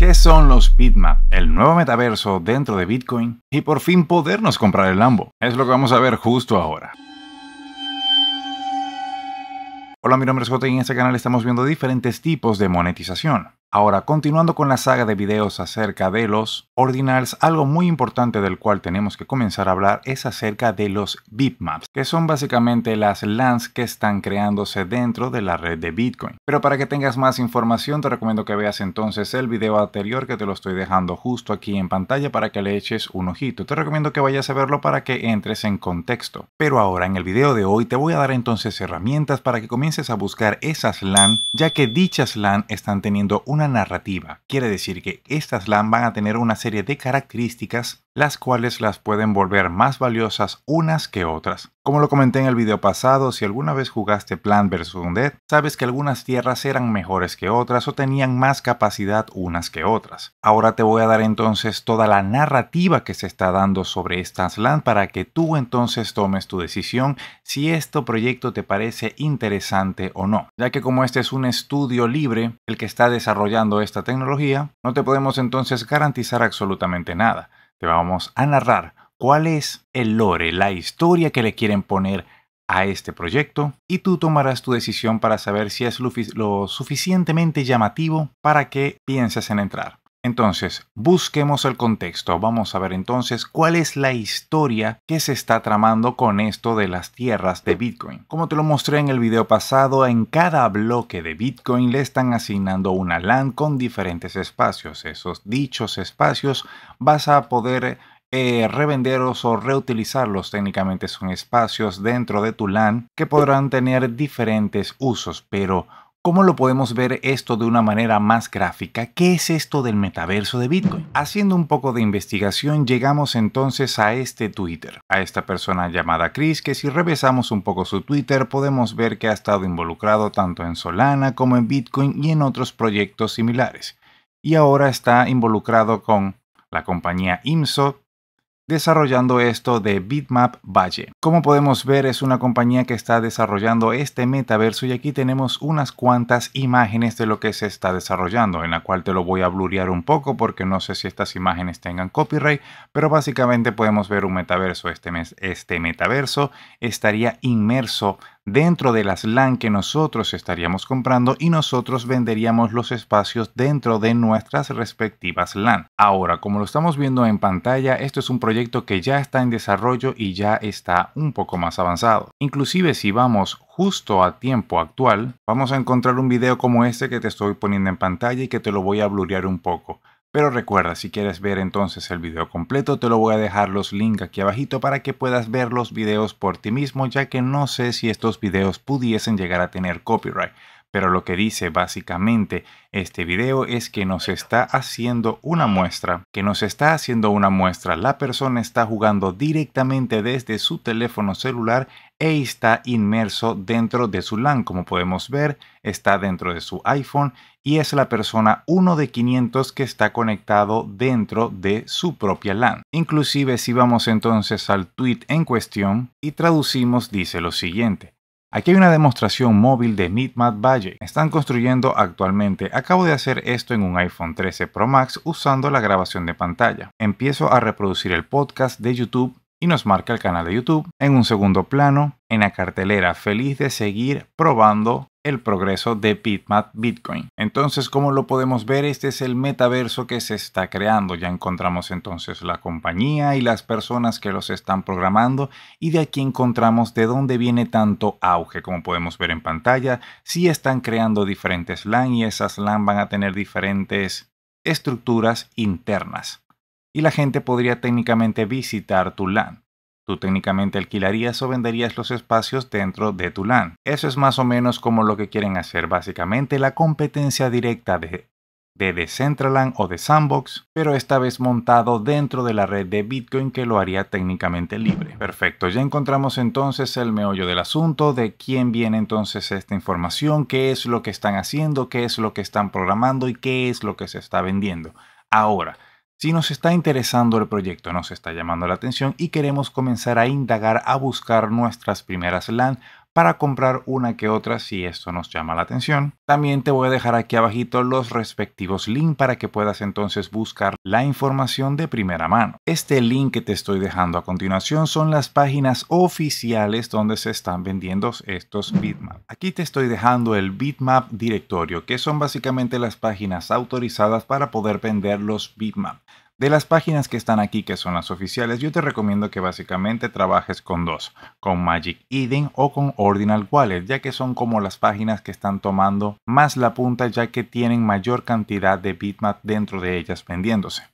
¿Qué son los bitmap? El nuevo metaverso dentro de Bitcoin y por fin podernos comprar el Lambo. Es lo que vamos a ver justo ahora. Hola, mi nombre es Jota y en este canal estamos viendo diferentes tipos de monetización. Ahora, continuando con la saga de videos acerca de los ordinals, algo muy importante del cual tenemos que comenzar a hablar es acerca de los bitmaps, que son básicamente las LANs que están creándose dentro de la red de Bitcoin. Pero para que tengas más información, te recomiendo que veas entonces el video anterior que te lo estoy dejando justo aquí en pantalla para que le eches un ojito. Te recomiendo que vayas a verlo para que entres en contexto. Pero ahora, en el video de hoy, te voy a dar entonces herramientas para que comiences a buscar esas LAN, ya que dichas LAN están teniendo un una narrativa. Quiere decir que estas LAN van a tener una serie de características las cuales las pueden volver más valiosas unas que otras. Como lo comenté en el video pasado, si alguna vez jugaste Plant vs. Undead, sabes que algunas tierras eran mejores que otras o tenían más capacidad unas que otras. Ahora te voy a dar entonces toda la narrativa que se está dando sobre estas land para que tú entonces tomes tu decisión si este proyecto te parece interesante o no. Ya que como este es un estudio libre el que está desarrollando esta tecnología, no te podemos entonces garantizar absolutamente nada. Te vamos a narrar cuál es el lore, la historia que le quieren poner a este proyecto y tú tomarás tu decisión para saber si es lo suficientemente llamativo para que pienses en entrar. Entonces, busquemos el contexto. Vamos a ver entonces cuál es la historia que se está tramando con esto de las tierras de Bitcoin. Como te lo mostré en el video pasado, en cada bloque de Bitcoin le están asignando una LAN con diferentes espacios. Esos dichos espacios vas a poder eh, revenderlos o reutilizarlos. Técnicamente son espacios dentro de tu LAN que podrán tener diferentes usos, pero ¿Cómo lo podemos ver esto de una manera más gráfica? ¿Qué es esto del metaverso de Bitcoin? Haciendo un poco de investigación, llegamos entonces a este Twitter, a esta persona llamada Chris, que si revisamos un poco su Twitter, podemos ver que ha estado involucrado tanto en Solana como en Bitcoin y en otros proyectos similares. Y ahora está involucrado con la compañía IMSO, desarrollando esto de Bitmap Valle. Como podemos ver es una compañía que está desarrollando este metaverso y aquí tenemos unas cuantas imágenes de lo que se está desarrollando en la cual te lo voy a blurear un poco porque no sé si estas imágenes tengan copyright pero básicamente podemos ver un metaverso. Este, mes, este metaverso estaría inmerso dentro de las LAN que nosotros estaríamos comprando y nosotros venderíamos los espacios dentro de nuestras respectivas LAN. Ahora, como lo estamos viendo en pantalla, esto es un proyecto que ya está en desarrollo y ya está un poco más avanzado. Inclusive si vamos justo a tiempo actual, vamos a encontrar un video como este que te estoy poniendo en pantalla y que te lo voy a blurear un poco. Pero recuerda, si quieres ver entonces el video completo, te lo voy a dejar los links aquí abajito para que puedas ver los videos por ti mismo, ya que no sé si estos videos pudiesen llegar a tener copyright. Pero lo que dice básicamente este video es que nos está haciendo una muestra, que nos está haciendo una muestra. La persona está jugando directamente desde su teléfono celular e está inmerso dentro de su LAN. Como podemos ver, está dentro de su iPhone y es la persona 1 de 500 que está conectado dentro de su propia LAN. Inclusive si vamos entonces al tweet en cuestión y traducimos dice lo siguiente. Aquí hay una demostración móvil de MeetMat Valle. Están construyendo actualmente. Acabo de hacer esto en un iPhone 13 Pro Max usando la grabación de pantalla. Empiezo a reproducir el podcast de YouTube y nos marca el canal de YouTube en un segundo plano, en la cartelera feliz de seguir probando el progreso de Bitmap Bitcoin. Entonces, como lo podemos ver, este es el metaverso que se está creando. Ya encontramos entonces la compañía y las personas que los están programando y de aquí encontramos de dónde viene tanto auge. Como podemos ver en pantalla, si sí están creando diferentes LAN y esas LAN van a tener diferentes estructuras internas. Y la gente podría técnicamente visitar tu LAN. Tú técnicamente alquilarías o venderías los espacios dentro de tu LAN. Eso es más o menos como lo que quieren hacer, básicamente la competencia directa de, de Decentraland o de Sandbox, pero esta vez montado dentro de la red de Bitcoin que lo haría técnicamente libre. Perfecto, ya encontramos entonces el meollo del asunto, de quién viene entonces esta información, qué es lo que están haciendo, qué es lo que están programando y qué es lo que se está vendiendo. Ahora, si nos está interesando el proyecto, nos está llamando la atención y queremos comenzar a indagar, a buscar nuestras primeras LAN para comprar una que otra si esto nos llama la atención. También te voy a dejar aquí abajito los respectivos links para que puedas entonces buscar la información de primera mano. Este link que te estoy dejando a continuación son las páginas oficiales donde se están vendiendo estos bitmaps. Aquí te estoy dejando el bitmap directorio, que son básicamente las páginas autorizadas para poder vender los bitmaps. De las páginas que están aquí, que son las oficiales, yo te recomiendo que básicamente trabajes con dos, con Magic Eden o con Ordinal Wallet, ya que son como las páginas que están tomando más la punta, ya que tienen mayor cantidad de bitmap dentro de ellas vendiéndose.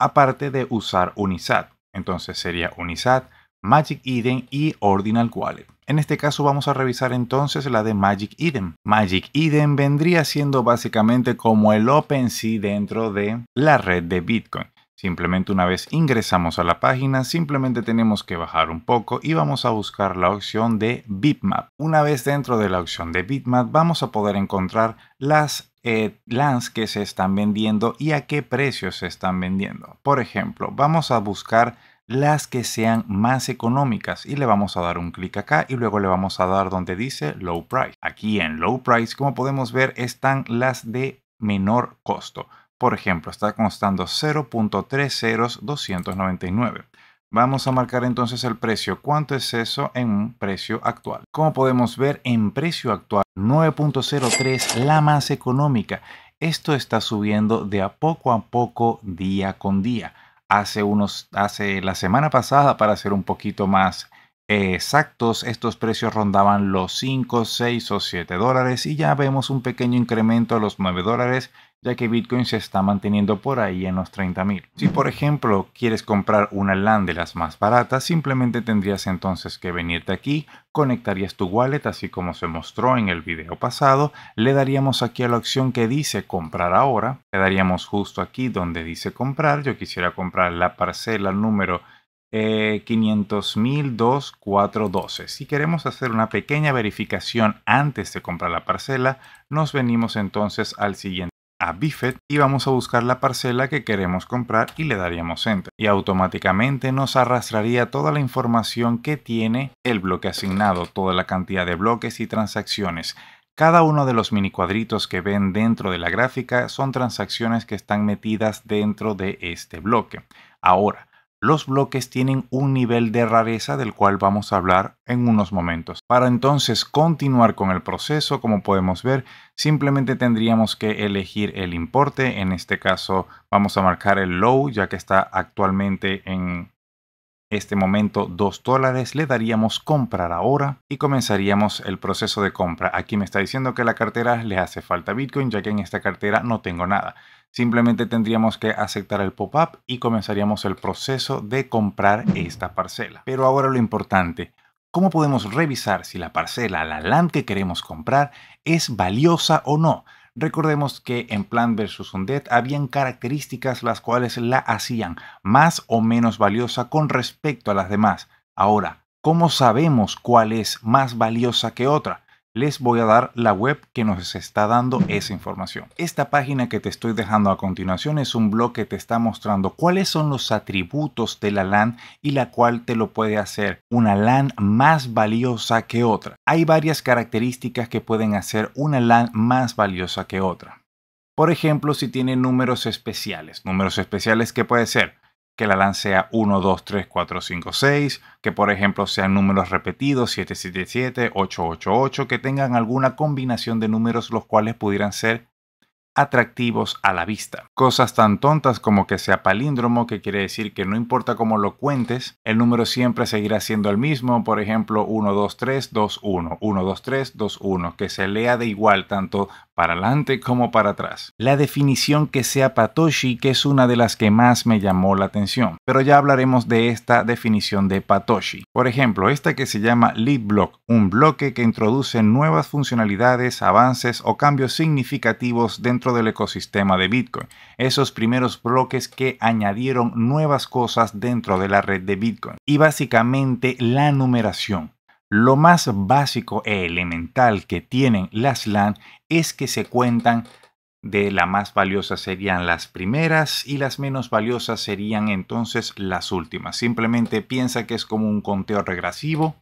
Aparte de usar Unisat, entonces sería Unisat, Magic Eden y Ordinal Wallet. En este caso vamos a revisar entonces la de Magic Eden. Magic Eden vendría siendo básicamente como el OpenSea dentro de la red de Bitcoin. Simplemente una vez ingresamos a la página, simplemente tenemos que bajar un poco y vamos a buscar la opción de Bitmap. Una vez dentro de la opción de Bitmap vamos a poder encontrar las eh, lands que se están vendiendo y a qué precios se están vendiendo. Por ejemplo, vamos a buscar las que sean más económicas y le vamos a dar un clic acá y luego le vamos a dar donde dice low price. Aquí en low price, como podemos ver, están las de menor costo. Por ejemplo, está constando 0.30299. Vamos a marcar entonces el precio. ¿Cuánto es eso en un precio actual? Como podemos ver, en precio actual 9.03, la más económica. Esto está subiendo de a poco a poco, día con día hace, unos, hace la semana pasada, para ser un poquito más exactos, estos precios rondaban los 5, 6 o 7 dólares y ya vemos un pequeño incremento a los 9 dólares ya que Bitcoin se está manteniendo por ahí en los 30.000. Si por ejemplo quieres comprar una LAN de las más baratas, simplemente tendrías entonces que venirte aquí, conectarías tu wallet así como se mostró en el video pasado, le daríamos aquí a la opción que dice comprar ahora, le daríamos justo aquí donde dice comprar, yo quisiera comprar la parcela número eh, 500.2412. Si queremos hacer una pequeña verificación antes de comprar la parcela, nos venimos entonces al siguiente a Biffet y vamos a buscar la parcela que queremos comprar y le daríamos Enter. Y automáticamente nos arrastraría toda la información que tiene el bloque asignado, toda la cantidad de bloques y transacciones. Cada uno de los mini cuadritos que ven dentro de la gráfica son transacciones que están metidas dentro de este bloque. Ahora, los bloques tienen un nivel de rareza del cual vamos a hablar en unos momentos. Para entonces continuar con el proceso, como podemos ver, simplemente tendríamos que elegir el importe. En este caso vamos a marcar el low ya que está actualmente en este momento 2 dólares, le daríamos comprar ahora y comenzaríamos el proceso de compra. Aquí me está diciendo que la cartera le hace falta Bitcoin ya que en esta cartera no tengo nada. Simplemente tendríamos que aceptar el pop-up y comenzaríamos el proceso de comprar esta parcela. Pero ahora lo importante, ¿cómo podemos revisar si la parcela, la land que queremos comprar, es valiosa o no? Recordemos que en Plan vs. Undead habían características las cuales la hacían más o menos valiosa con respecto a las demás. Ahora, ¿cómo sabemos cuál es más valiosa que otra? les voy a dar la web que nos está dando esa información. Esta página que te estoy dejando a continuación es un blog que te está mostrando cuáles son los atributos de la LAN y la cual te lo puede hacer una LAN más valiosa que otra. Hay varias características que pueden hacer una LAN más valiosa que otra. Por ejemplo, si tiene números especiales, números especiales que puede ser que la LAN sea 1, 2, 3, 4, 5, 6, que por ejemplo sean números repetidos 7, 7, 7, 8, 8, 8, que tengan alguna combinación de números los cuales pudieran ser atractivos a la vista. Cosas tan tontas como que sea palíndromo, que quiere decir que no importa cómo lo cuentes, el número siempre seguirá siendo el mismo, por ejemplo, 1, 2, 3, 2, 1, 1, 2, 3, 2, 1, que se lea de igual tanto para adelante como para atrás. La definición que sea Patoshi, que es una de las que más me llamó la atención, pero ya hablaremos de esta definición de Patoshi. Por ejemplo, esta que se llama Lead Block, un bloque que introduce nuevas funcionalidades, avances o cambios significativos dentro del ecosistema de Bitcoin. Esos primeros bloques que añadieron nuevas cosas dentro de la red de Bitcoin. Y básicamente la numeración. Lo más básico e elemental que tienen las LAN es que se cuentan de la más valiosa serían las primeras y las menos valiosas serían entonces las últimas. Simplemente piensa que es como un conteo regresivo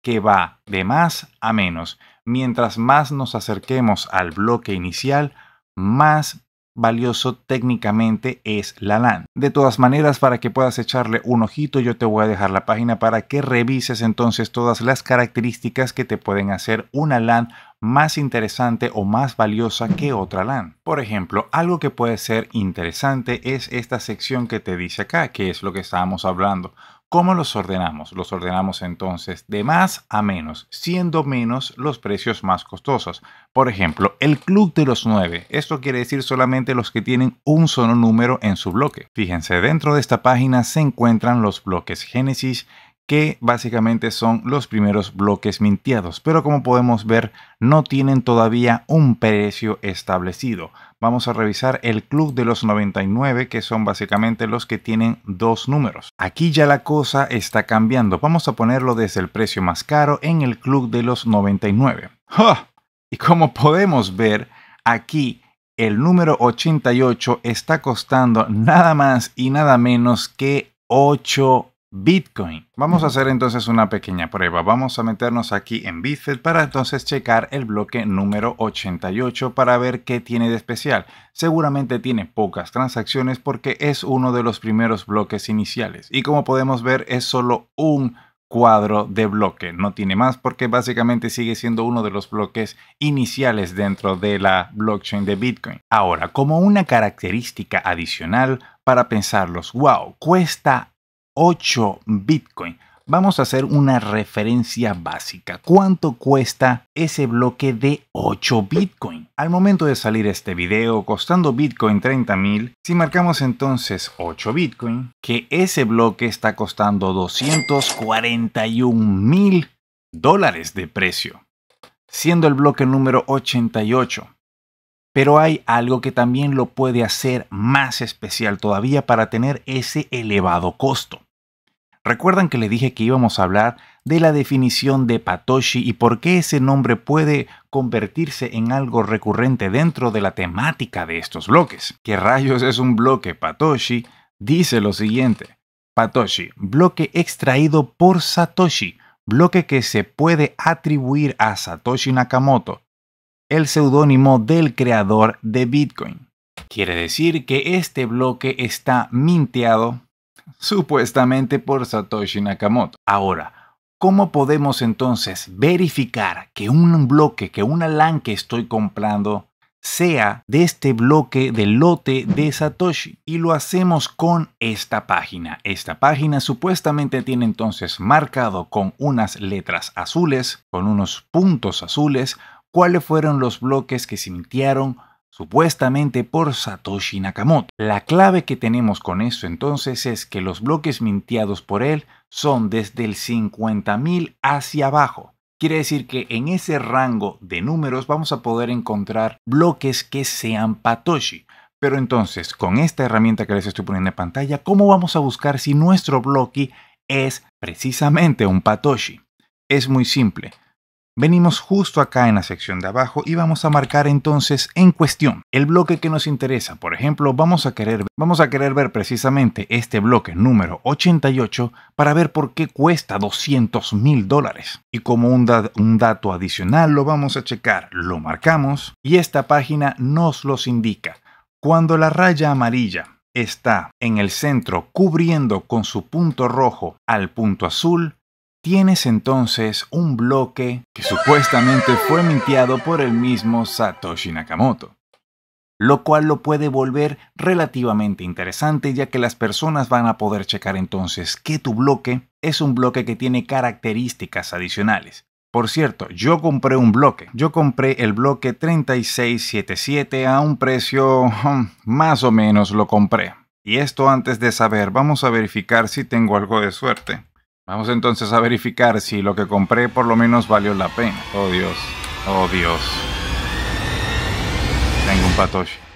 que va de más a menos. Mientras más nos acerquemos al bloque inicial, más valioso técnicamente es la LAN. De todas maneras, para que puedas echarle un ojito, yo te voy a dejar la página para que revises entonces todas las características que te pueden hacer una LAN más interesante o más valiosa que otra LAN. Por ejemplo, algo que puede ser interesante es esta sección que te dice acá, que es lo que estábamos hablando. ¿Cómo los ordenamos? Los ordenamos entonces de más a menos, siendo menos los precios más costosos. Por ejemplo, el club de los nueve. Esto quiere decir solamente los que tienen un solo número en su bloque. Fíjense, dentro de esta página se encuentran los bloques Genesis, que básicamente son los primeros bloques mintiados, pero como podemos ver no tienen todavía un precio establecido. Vamos a revisar el club de los 99 que son básicamente los que tienen dos números. Aquí ya la cosa está cambiando, vamos a ponerlo desde el precio más caro en el club de los 99. ¡Ah! Y como podemos ver aquí el número 88 está costando nada más y nada menos que 8 Bitcoin. Vamos a hacer entonces una pequeña prueba. Vamos a meternos aquí en Bitfed para entonces checar el bloque número 88 para ver qué tiene de especial. Seguramente tiene pocas transacciones porque es uno de los primeros bloques iniciales. Y como podemos ver es solo un cuadro de bloque. No tiene más porque básicamente sigue siendo uno de los bloques iniciales dentro de la blockchain de Bitcoin. Ahora, como una característica adicional para pensarlos, wow, cuesta 8 Bitcoin. Vamos a hacer una referencia básica. ¿Cuánto cuesta ese bloque de 8 Bitcoin? Al momento de salir este video, costando Bitcoin 30.000, si marcamos entonces 8 Bitcoin, que ese bloque está costando 241.000 dólares de precio, siendo el bloque número 88. Pero hay algo que también lo puede hacer más especial todavía para tener ese elevado costo. Recuerdan que les dije que íbamos a hablar de la definición de Patoshi y por qué ese nombre puede convertirse en algo recurrente dentro de la temática de estos bloques. ¿Qué rayos es un bloque Patoshi? Dice lo siguiente. Patoshi, bloque extraído por Satoshi, bloque que se puede atribuir a Satoshi Nakamoto, el seudónimo del creador de Bitcoin. Quiere decir que este bloque está minteado supuestamente por Satoshi Nakamoto. Ahora, ¿cómo podemos entonces verificar que un bloque, que una LAN que estoy comprando sea de este bloque del lote de Satoshi. Y lo hacemos con esta página. Esta página supuestamente tiene entonces marcado con unas letras azules, con unos puntos azules, cuáles fueron los bloques que se supuestamente por Satoshi Nakamoto. La clave que tenemos con esto entonces es que los bloques mintiados por él son desde el 50.000 hacia abajo. Quiere decir que en ese rango de números vamos a poder encontrar bloques que sean Patoshi. Pero entonces, con esta herramienta que les estoy poniendo en pantalla, ¿cómo vamos a buscar si nuestro bloque es precisamente un Patoshi? Es muy simple. Venimos justo acá en la sección de abajo y vamos a marcar entonces en cuestión el bloque que nos interesa. Por ejemplo, vamos a querer, vamos a querer ver precisamente este bloque número 88 para ver por qué cuesta 200 mil dólares. Y como un, un dato adicional lo vamos a checar, lo marcamos y esta página nos los indica. Cuando la raya amarilla está en el centro cubriendo con su punto rojo al punto azul, Tienes entonces un bloque que supuestamente fue mintiado por el mismo Satoshi Nakamoto, lo cual lo puede volver relativamente interesante ya que las personas van a poder checar entonces que tu bloque es un bloque que tiene características adicionales. Por cierto, yo compré un bloque. Yo compré el bloque 3677 a un precio... Hmm, más o menos lo compré. Y esto antes de saber, vamos a verificar si tengo algo de suerte. Vamos entonces a verificar si lo que compré por lo menos valió la pena. Oh Dios, oh Dios. Tengo un patoche.